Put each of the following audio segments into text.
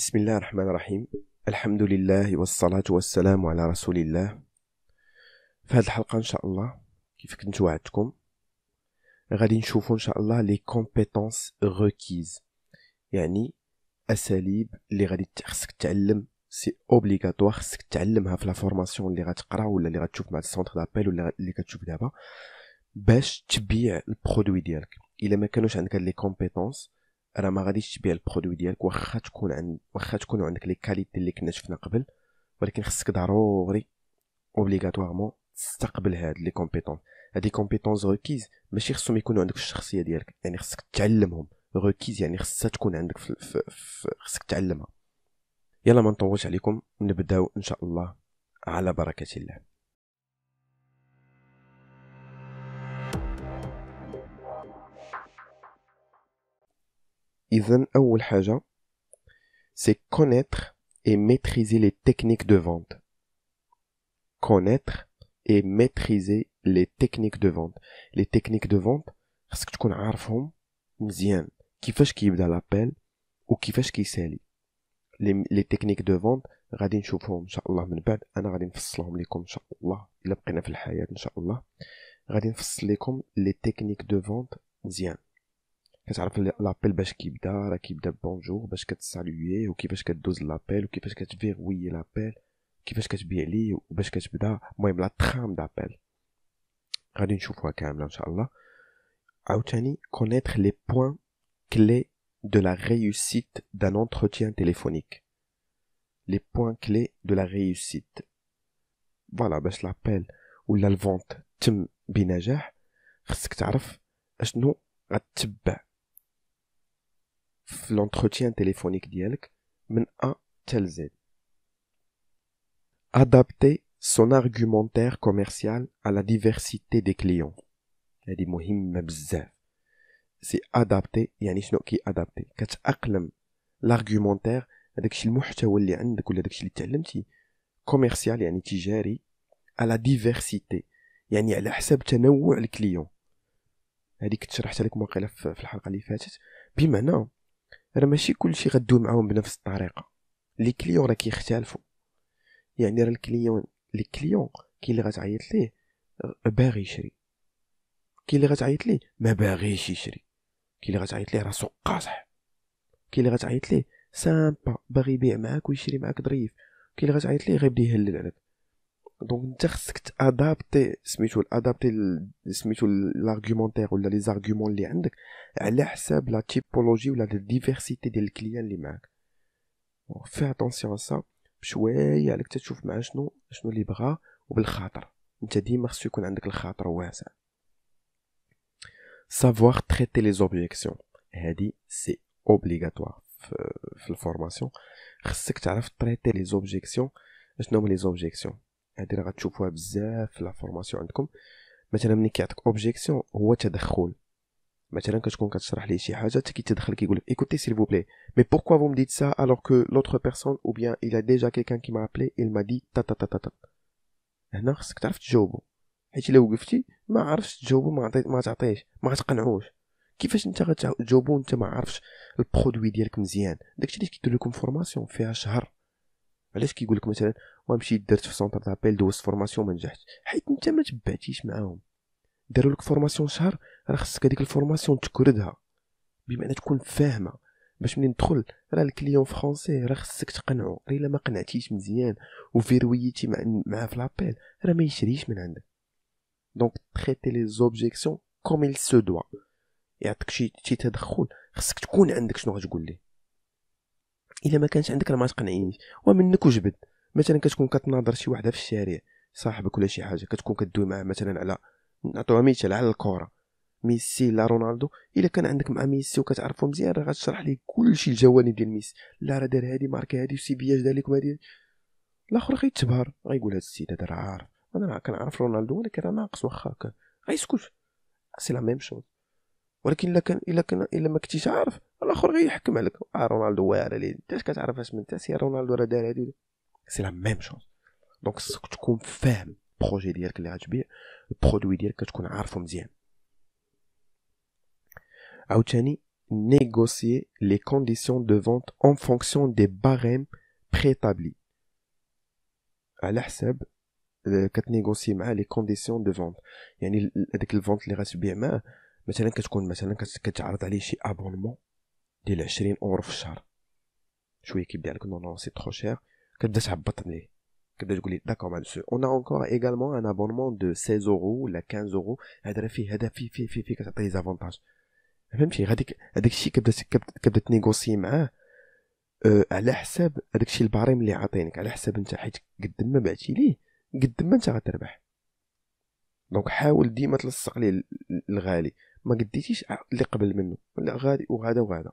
بسم الله الرحمن الرحيم الحمد لله والصلاة والسلام على رسول الله في هذه الحلقة إن شاء الله كيف كنت وعدتكم غادي نشوفوا إن شاء الله لي كومبيتونس غوكيز يعني أساليب اللي غادي خصك تعلم سي اوبليغاتوار خصك تعلمها في لا فورماسيون اللي غتقرا ولا اللي غتشوف مع السونتر دابيل ولا اللي كتشوف دابا باش تبيع البرودوي ديالك الا ما كانوش عندك هاد لي كومبيتونس راه ما غاديش تبيع البرودوي ديالك واخا تكون عند واخا تكون عندك لي كاليتي اللي كنا شفنا قبل ولكن خصك ضروري اوبليغاتوارمون تستقبل هاد لي كومبيتون هاد لي كومبيتونز ريكيز ماشي خصهم يكونوا عندك في الشخصيه ديالك يعني خصك تعلمهم ريكيز يعني خصها تكون عندك في, في, في خصك تعلمها يلا ما نطولش عليكم نبداو ان شاء الله على بركه الله إذن أول حاجة سي connaître et maîtriser les techniques de vente. Connaître et maîtriser les techniques de vente. Les techniques de vente, est-ce que tu connais qui fait ce qui est l'appel ou qui fait ce qui est les, les techniques de vente, radin choufoum, inshallah, min bad, ana radin fassalam likoum, inshallah, il a pris neuf le hayat, inshallah, radin fassalam les techniques de vente, zian que tu as fait l'appel basquibda basquibda bonjour basquête saluer ou qui basquête doze l'appel ou qui basquête verrouille l'appel qui basquête bille ou basquête puda moi j'ai la trame d'appel raconte une autre fois quand même l'enchère là connaître les points clés de la réussite d'un entretien téléphonique les points clés de la réussite voilà basquête l'appel ou la vente tu m'as bien aidé parce que nous a t'ba في لونتروتيان تيليفونيك ديالك من أ تال زد ادابتي سون argumentaire commercial à la diversité des clients هذه مهمة بزاف سي ادابتي يعني شنو كي ادابتي كتأقلم لارغومونتير هذاكشي المحتوى اللي عندك ولا داكشي اللي تعلمتي كوميرسيال يعني تجاري على ديفيرسيتي يعني على حسب تنوع الكليون هذيك شرحتها لكم واقيلا في الحلقه اللي فاتت بمعنى راه ماشي كلشي غدوي معاهم بنفس الطريقه لي كليون راه كيختلفوا يعني راه الكليون لي كليون كاين اللي غتعيط ليه آه، باغي يشري كاين اللي غتعيط ليه ما باغيش يشري كاين اللي غتعيط ليه راسو قاصح كاين اللي غتعيط ليه سامبا باغي يبيع معاك ويشري معاك ظريف كاين اللي غتعيط ليه غيبدا يهلل عليك Donc, juste adapter, schwo, adapter, l'argumentaire, ou là les arguments liens. Alors, c'est la typologie, ou là la diversité des clients, les mecs. Faire attention à ça. Schwo, il y a les petites choses, mais je nous, je nous libère au bel châter. Je dis, parce que quand on a le châter, ouais ça. Savoir traiter les objections. c'est obligatoire. dans La formation. Juste que tu arrives à traiter les objections. Je nomme les objections. هادي راه غتشوفوها بزاف في لافورماسيون عندكم مثلا ملي كيعطيك اوبجيكسيون هو تدخل مثلا كتكون كتشرح ليه شي حاجه حتى كيتدخل كيقول لك ايكوتي سيل فو بلي مي بوركوا فو مديت سا الوغ كو لوتر بيرسون او بيان الى ديجا كيكان كي ما ابلي il m'a dit تا تا تا تا, تا. هنا خصك تعرف تجاوبو حيت الا وقفتي ما عرفتش تجاوبو ما عطيت ما تعطيش ما تقنعوش كيفاش انت غتجاوبو انت ما عارفش البرودوي ديالك مزيان داكشي اللي كيدير لكم فورماسيون فيها شهر علاش كيقول لك مثلا وامشي درت في سونتر دابيل دوزت فورماسيون ما نجحتش حيت انت ما تبعتيش معاهم داروا لك فورماسيون شهر راه خصك هذيك الفورماسيون تكردها بمعنى تكون فاهمه باش منين ندخل راه الكليون فرونسي راه خصك تقنعو راه الا ما قنعتيش مزيان وفيرويتي مع معاه في لابيل راه ما يشريش من عندك دونك تريتي لي زوبجيكسيون كوم يل سو دو يعطيك شي تدخل خصك تكون عندك شنو غتقول ليه الا ما كانش عندك راه ما تقنعينيش ومنك وجبد مثلا كتكون كتناظر شي وحده في الشارع صاحبك ولا شي حاجه كتكون كدوي معاه مثلا على نعطيوها مثال على الكره ميسي لا رونالدو الا كان عندك مع ميسي وكتعرفو مزيان راه غتشرح ليه كلشي الجوانب ديال ميسي لا راه دار هادي ماركا هادي وسيبياج دار لكم هادي الاخر غيتبهر غيقول هاد السيد هذا راه عارف انا راه كنعرف رونالدو ولكن راه ناقص واخا هكا غيسكت سي لا ميم شوز ولكن الا كان الا كان الا ما كنتيش عارف c'est la même chose donc ce tu انت produit le que tu connais négocier les conditions de vente en fonction des barèmes préétablis. À l'ASEB, euh, quand tu négocies les conditions de vente, il y a vente qui mais tu as abonnement ديال 20 اورو في الشهر شويه كيبدا لك نو نو سي ترو شير كتبدا تعبط عليه كتبدا تقول لي مع معليش اون اونكور ايغالمون ان ابونمون دو 16 اورو ولا 15 اورو هذا راه فيه هذا فيه فيه فيه, فيه كتعطيه زافونتاج فهمتي هذيك هذاك الشيء كبدا كتبدا تنيغوسي معاه أه على حساب هذاك الشيء البريم اللي عاطينك على حساب انت حيت قد ما بعتي ليه قد ما انت غتربح دونك حاول ديما تلصق ليه الغالي ما قديتيش اللي قبل منه لا غالي وهذا وهذا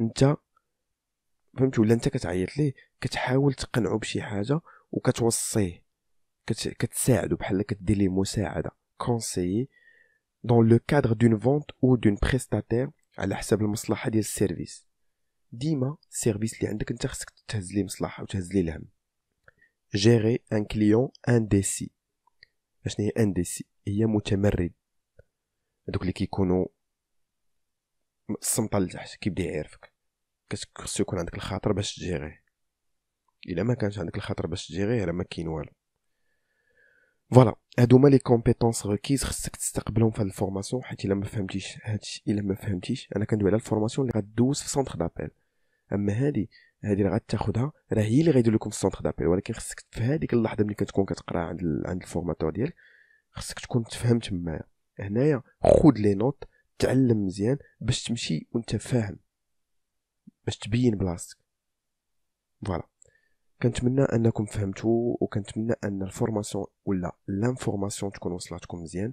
انت فهمتي ولا انت كتعيط ليه كتحاول تقنعو بشي حاجه وكتوصيه كت... كتساعدو بحال كدير ليه مساعده كونسيي دون لو كادر دون فونت او دون بريستاتير على حسب المصلحه ديال السيرفيس ديما السيرفيس اللي عندك انت خصك تهز ليه مصلحه وتهز ليه الهم جيري ان كليون انديسي اشنو هي انديسي هي متمرد هذوك اللي كيكونوا السمطه لتحت كيبدا يعرفك خصو يكون عندك الخاطر باش تجي الا ما كانش عندك الخاطر باش تجي راه ما كاين والو فوالا هادو هما لي كومبيتونس ريكيز خصك تستقبلهم في هاد الفورماسيون حيت الا ما فهمتيش هادشي الا ما فهمتيش انا كندوي على الفورماسيون اللي غدوز في سونتر دابيل اما هادي هادي اللي غتاخدها راه هي اللي غيدير لكم في سونتر دابيل ولكن خصك في هذيك اللحظه ملي كتكون كتقرا عند عند الفورماتور ديالك خصك تكون تفهم تمايا هنايا خود لي نوت تعلم مزيان باش تمشي وانت فاهم باش تبين بلاصتك فوالا كنتمنى انكم فهمتوا وكنتمنى ان الفورماسيون ولا لانفورماسيون تكون وصلتكم مزيان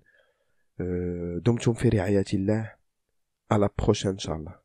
أه، دمتم في رعايه الله على بروشان ان شاء الله